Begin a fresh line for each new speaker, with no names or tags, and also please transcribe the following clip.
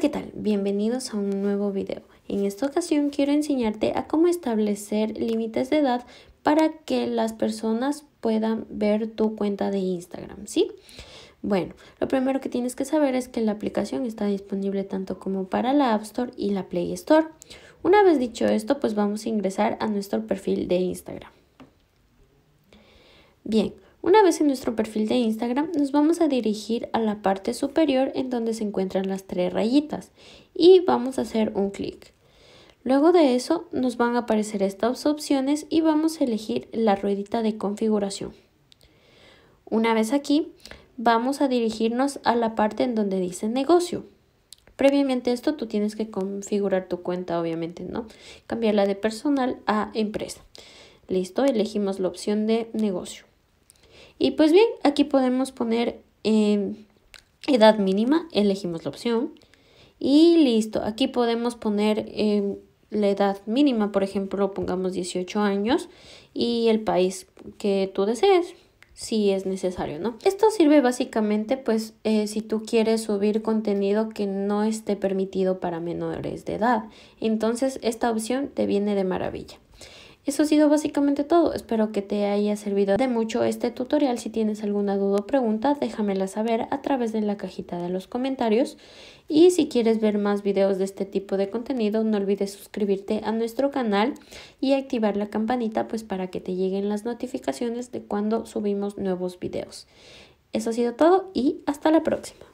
¿qué tal? Bienvenidos a un nuevo video. En esta ocasión quiero enseñarte a cómo establecer límites de edad para que las personas puedan ver tu cuenta de Instagram, ¿sí? Bueno, lo primero que tienes que saber es que la aplicación está disponible tanto como para la App Store y la Play Store. Una vez dicho esto, pues vamos a ingresar a nuestro perfil de Instagram. Bien, una vez en nuestro perfil de Instagram nos vamos a dirigir a la parte superior en donde se encuentran las tres rayitas y vamos a hacer un clic. Luego de eso nos van a aparecer estas opciones y vamos a elegir la ruedita de configuración. Una vez aquí vamos a dirigirnos a la parte en donde dice negocio. Previamente esto tú tienes que configurar tu cuenta obviamente, ¿no? Cambiarla de personal a empresa. Listo, elegimos la opción de negocio. Y pues bien, aquí podemos poner en eh, edad mínima, elegimos la opción y listo. Aquí podemos poner en eh, la edad mínima, por ejemplo, pongamos 18 años y el país que tú desees si es necesario, ¿no? Esto sirve básicamente, pues, eh, si tú quieres subir contenido que no esté permitido para menores de edad. Entonces, esta opción te viene de maravilla. Eso ha sido básicamente todo, espero que te haya servido de mucho este tutorial, si tienes alguna duda o pregunta déjamela saber a través de la cajita de los comentarios y si quieres ver más videos de este tipo de contenido no olvides suscribirte a nuestro canal y activar la campanita pues para que te lleguen las notificaciones de cuando subimos nuevos videos. Eso ha sido todo y hasta la próxima.